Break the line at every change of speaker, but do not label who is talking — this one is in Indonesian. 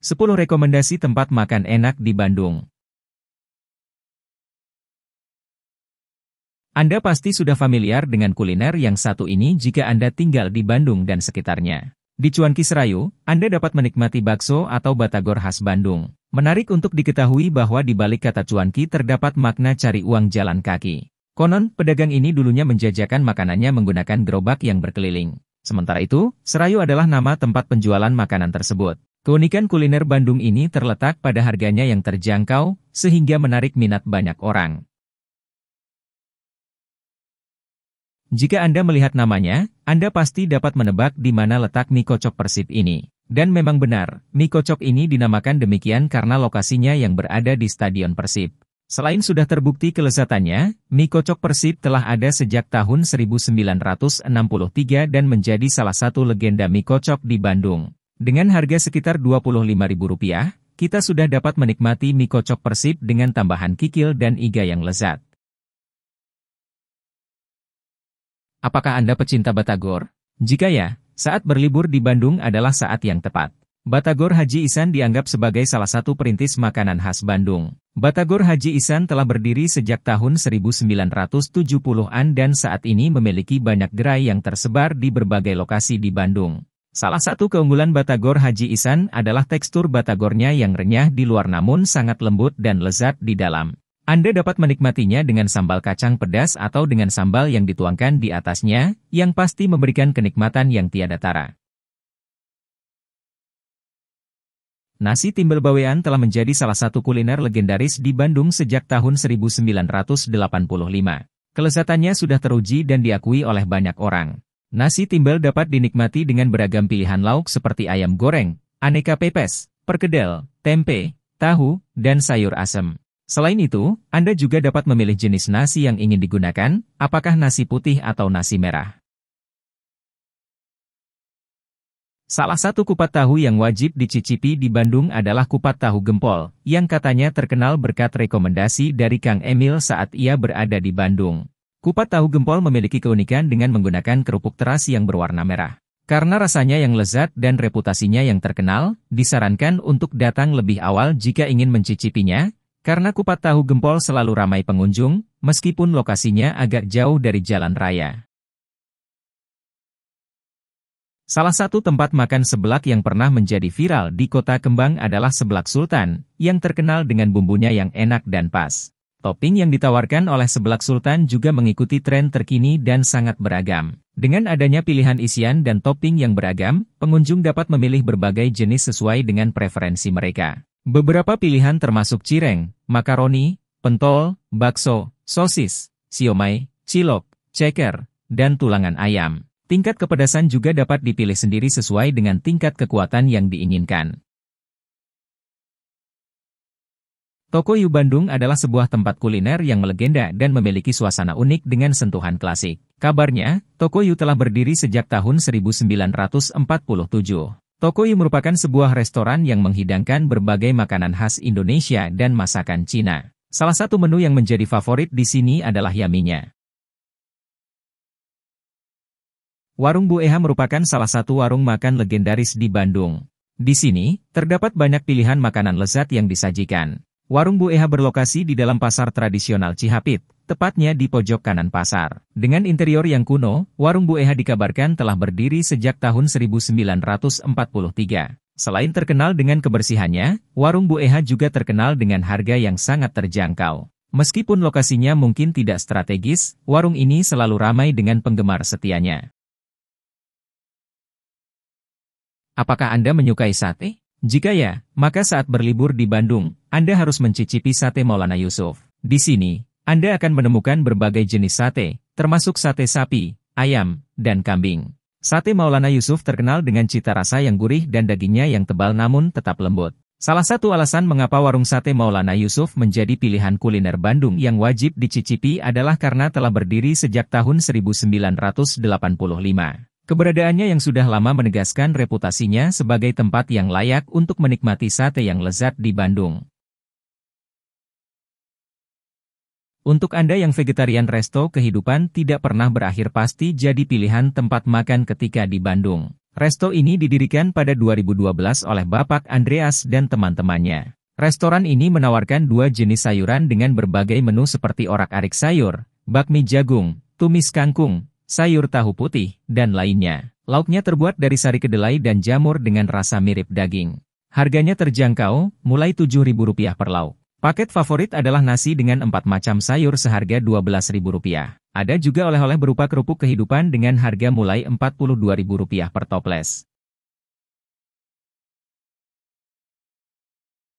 10 Rekomendasi Tempat Makan Enak di Bandung Anda pasti sudah familiar dengan kuliner yang satu ini jika Anda tinggal di Bandung dan sekitarnya. Di Cuan Kisrayu, Anda dapat menikmati bakso atau batagor khas Bandung. Menarik untuk diketahui bahwa di balik kata cuanki terdapat makna cari uang jalan kaki. Konon, pedagang ini dulunya menjajakan makanannya menggunakan gerobak yang berkeliling. Sementara itu, Serayu adalah nama tempat penjualan makanan tersebut. Keunikan kuliner Bandung ini terletak pada harganya yang terjangkau, sehingga menarik minat banyak orang. Jika Anda melihat namanya, Anda pasti dapat menebak di mana letak mie kocok Persib ini. Dan memang benar, mie kocok ini dinamakan demikian karena lokasinya yang berada di Stadion Persib. Selain sudah terbukti kelezatannya, mie kocok Persib telah ada sejak tahun 1963 dan menjadi salah satu legenda mie kocok di Bandung. Dengan harga sekitar Rp25.000, kita sudah dapat menikmati mie kocok persib dengan tambahan kikil dan iga yang lezat. Apakah Anda pecinta Batagor? Jika ya, saat berlibur di Bandung adalah saat yang tepat. Batagor Haji Isan dianggap sebagai salah satu perintis makanan khas Bandung. Batagor Haji Isan telah berdiri sejak tahun 1970-an dan saat ini memiliki banyak gerai yang tersebar di berbagai lokasi di Bandung. Salah satu keunggulan Batagor Haji Isan adalah tekstur Batagornya yang renyah di luar namun sangat lembut dan lezat di dalam. Anda dapat menikmatinya dengan sambal kacang pedas atau dengan sambal yang dituangkan di atasnya, yang pasti memberikan kenikmatan yang tiada tara. Nasi timbel bawean telah menjadi salah satu kuliner legendaris di Bandung sejak tahun 1985. Kelezatannya sudah teruji dan diakui oleh banyak orang. Nasi timbal dapat dinikmati dengan beragam pilihan lauk seperti ayam goreng, aneka pepes, perkedel, tempe, tahu, dan sayur asem. Selain itu, Anda juga dapat memilih jenis nasi yang ingin digunakan, apakah nasi putih atau nasi merah. Salah satu kupat tahu yang wajib dicicipi di Bandung adalah kupat tahu gempol, yang katanya terkenal berkat rekomendasi dari Kang Emil saat ia berada di Bandung. Kupat tahu gempol memiliki keunikan dengan menggunakan kerupuk terasi yang berwarna merah. Karena rasanya yang lezat dan reputasinya yang terkenal, disarankan untuk datang lebih awal jika ingin mencicipinya, karena kupat tahu gempol selalu ramai pengunjung, meskipun lokasinya agak jauh dari jalan raya. Salah satu tempat makan sebelak yang pernah menjadi viral di Kota Kembang adalah sebelak Sultan, yang terkenal dengan bumbunya yang enak dan pas. Topping yang ditawarkan oleh Sebelak Sultan juga mengikuti tren terkini dan sangat beragam. Dengan adanya pilihan isian dan topping yang beragam, pengunjung dapat memilih berbagai jenis sesuai dengan preferensi mereka. Beberapa pilihan termasuk cireng, makaroni, pentol, bakso, sosis, siomay, cilok, ceker, dan tulangan ayam. Tingkat kepedasan juga dapat dipilih sendiri sesuai dengan tingkat kekuatan yang diinginkan. Toko Yu Bandung adalah sebuah tempat kuliner yang melegenda dan memiliki suasana unik dengan sentuhan klasik. Kabarnya, Toko Yu telah berdiri sejak tahun 1947. Toko Yu merupakan sebuah restoran yang menghidangkan berbagai makanan khas Indonesia dan masakan Cina. Salah satu menu yang menjadi favorit di sini adalah yaminya. Warung Bu Eha merupakan salah satu warung makan legendaris di Bandung. Di sini, terdapat banyak pilihan makanan lezat yang disajikan. Warung Bu Eha berlokasi di dalam pasar tradisional Cihapit, tepatnya di pojok kanan pasar. Dengan interior yang kuno, warung Bu Eha dikabarkan telah berdiri sejak tahun 1943. Selain terkenal dengan kebersihannya, warung Bu Eha juga terkenal dengan harga yang sangat terjangkau. Meskipun lokasinya mungkin tidak strategis, warung ini selalu ramai dengan penggemar setianya. Apakah Anda menyukai sate? Jika ya, maka saat berlibur di Bandung, Anda harus mencicipi sate Maulana Yusuf. Di sini, Anda akan menemukan berbagai jenis sate, termasuk sate sapi, ayam, dan kambing. Sate Maulana Yusuf terkenal dengan cita rasa yang gurih dan dagingnya yang tebal namun tetap lembut. Salah satu alasan mengapa warung sate Maulana Yusuf menjadi pilihan kuliner Bandung yang wajib dicicipi adalah karena telah berdiri sejak tahun 1985. Keberadaannya yang sudah lama menegaskan reputasinya sebagai tempat yang layak untuk menikmati sate yang lezat di Bandung. Untuk Anda yang vegetarian resto kehidupan tidak pernah berakhir pasti jadi pilihan tempat makan ketika di Bandung. Resto ini didirikan pada 2012 oleh Bapak Andreas dan teman-temannya. Restoran ini menawarkan dua jenis sayuran dengan berbagai menu seperti orak-arik sayur, bakmi jagung, tumis kangkung, sayur tahu putih, dan lainnya. Lauknya terbuat dari sari kedelai dan jamur dengan rasa mirip daging. Harganya terjangkau, mulai Rp7.000 per lauk. Paket favorit adalah nasi dengan empat macam sayur seharga Rp12.000. Ada juga oleh-oleh berupa kerupuk kehidupan dengan harga mulai Rp42.000 per toples.